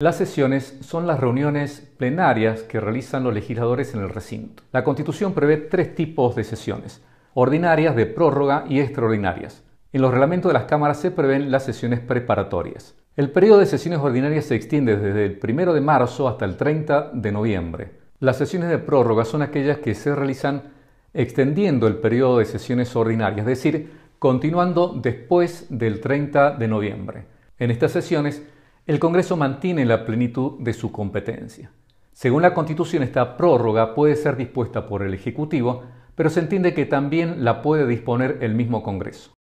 Las sesiones son las reuniones plenarias que realizan los legisladores en el recinto. La Constitución prevé tres tipos de sesiones, ordinarias, de prórroga y extraordinarias. En los reglamentos de las cámaras se prevén las sesiones preparatorias. El periodo de sesiones ordinarias se extiende desde el 1 de marzo hasta el 30 de noviembre. Las sesiones de prórroga son aquellas que se realizan extendiendo el periodo de sesiones ordinarias, es decir, continuando después del 30 de noviembre. En estas sesiones el Congreso mantiene la plenitud de su competencia. Según la Constitución, esta prórroga puede ser dispuesta por el Ejecutivo, pero se entiende que también la puede disponer el mismo Congreso.